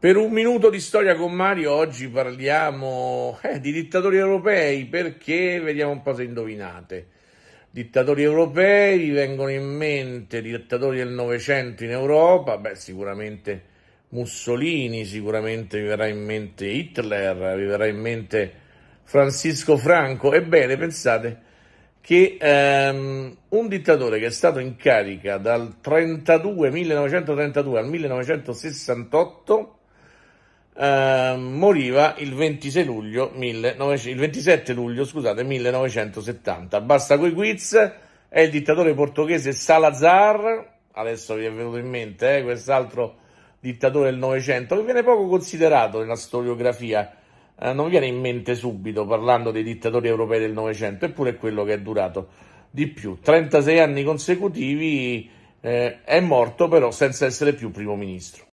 Per un minuto di storia con Mario oggi parliamo eh, di dittatori europei perché vediamo un po' se indovinate. Dittatori europei vi vengono in mente dittatori del Novecento in Europa, beh sicuramente Mussolini, sicuramente vi verrà in mente Hitler, vi verrà in mente Francisco Franco. Ebbene, pensate che ehm, un dittatore che è stato in carica dal 32, 1932 al 1968 eh, moriva il, 26 luglio 19, il 27 luglio scusate, 1970. Basta coi quiz, è il dittatore portoghese Salazar, adesso vi è venuto in mente eh, quest'altro dittatore del Novecento, che viene poco considerato nella storiografia, eh, non viene in mente subito parlando dei dittatori europei del Novecento, eppure è quello che è durato di più. 36 anni consecutivi eh, è morto però senza essere più primo ministro.